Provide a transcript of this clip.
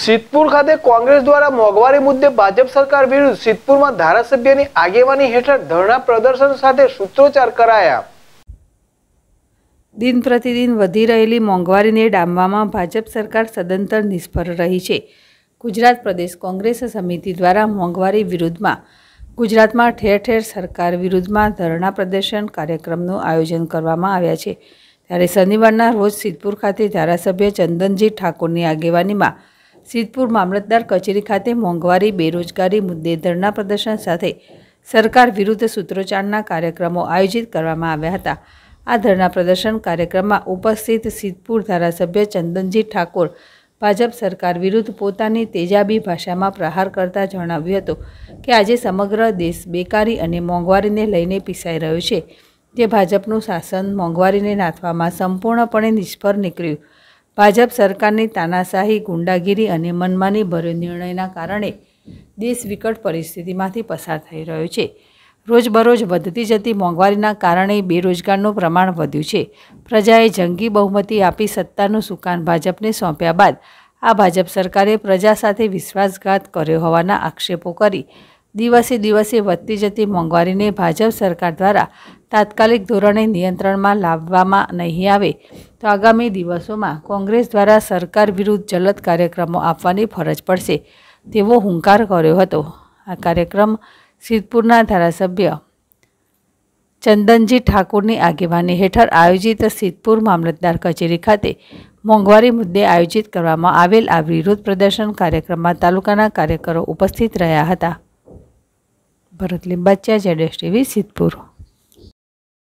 સિદ્ધપુર ખાતે કોંગ્રેસ દ્વારા મોંઘવારી મુદ્દે ભાજપ સરકાર વિરુદ્ધ સિદ્ધપુરમાં ધારાસભ્યની આગેવાની હેઠળ ધરણા પ્રદર્શન સાથે સૂત્રોચ્ચાર કરાયા દિન પ્રતિદિન વધી રહેલી મોંઘવારીને ડામવામાં ભાજપ સરકાર સદંતર નિષ્ફળ રહી છે ગુજરાત પ્રદેશ કોંગ્રેસ સમિતિ દ્વારા મોંઘવારી વિરુદ્ધમાં ગુજરાતમાં ઠેર ઠેર સરકાર વિરુદ્ધમાં ધરણા પ્રદર્શન કાર્યક્રમનું આયોજન કરવામાં આવ્યા છે ત્યારે શનિવારના રોજ સિદ્ધપુર ખાતે ધારાસભ્ય ચંદનજી ઠાકોરની આગેવાનીમાં સિદ્ધપુર મામલતદાર કચેરી ખાતે મોંઘવારી બેરોજગારી મુદ્દે ધરના પ્રદર્શન સાથે સરકાર વિરુદ્ધ સૂત્રોચ્ચારના કાર્યક્રમો આયોજિત કરવામાં આવ્યા હતા આ ધરણા પ્રદર્શન કાર્યક્રમમાં ઉપસ્થિત સિદ્ધપુર ધારાસભ્ય ચંદનજી ઠાકોર ભાજપ સરકાર વિરુદ્ધ પોતાની તેજાબી ભાષામાં પ્રહાર કરતા જણાવ્યું હતું કે આજે સમગ્ર દેશ બેકારી અને મોંઘવારીને લઈને પીસાઈ રહ્યો છે જે ભાજપનું શાસન મોંઘવારીને નાથવામાં સંપૂર્ણપણે નિષ્ફળ નીકળ્યું ભાજપ સરકારની તાનાશાહી ગુંડાગીરી અને મનમાની ભર્યો નિર્ણયના કારણે દેશ વિકટ પરિસ્થિતિમાંથી પસાર થઈ રહ્યો છે રોજબરોજ વધતી જતી મોંઘવારીના કારણે બેરોજગારનું પ્રમાણ વધ્યું છે પ્રજાએ જંગી બહુમતી આપી સત્તાનું સુકાન ભાજપને સોંપ્યા બાદ આ ભાજપ સરકારે પ્રજા સાથે વિશ્વાસઘાત કર્યો હોવાના આક્ષેપો કરી દિવસે દિવસે વધતી જતી મોંઘવારીને ભાજપ સરકાર દ્વારા તાત્કાલિક ધોરણે નિયંત્રણમાં લાવવામાં નહીં આવે તો આગામી દિવસોમાં કોંગ્રેસ દ્વારા સરકાર વિરુદ્ધ જલદ કાર્યક્રમો આપવાની ફરજ પડશે તેવો હુંકાર કર્યો હતો આ કાર્યક્રમ સિદ્ધપુરના ધારાસભ્ય ચંદનજી ઠાકુરની આગેવાની હેઠળ આયોજિત સિદ્ધપુર મામલતદાર કચેરી ખાતે મોંઘવારી મુદ્દે આયોજિત કરવામાં આવેલ આ વિરોધ પ્રદર્શન કાર્યક્રમમાં તાલુકાના કાર્યકરો ઉપસ્થિત રહ્યા હતા ભરતલી બચ્ચા છે ડેસ ટીવી સિદ્ધપુર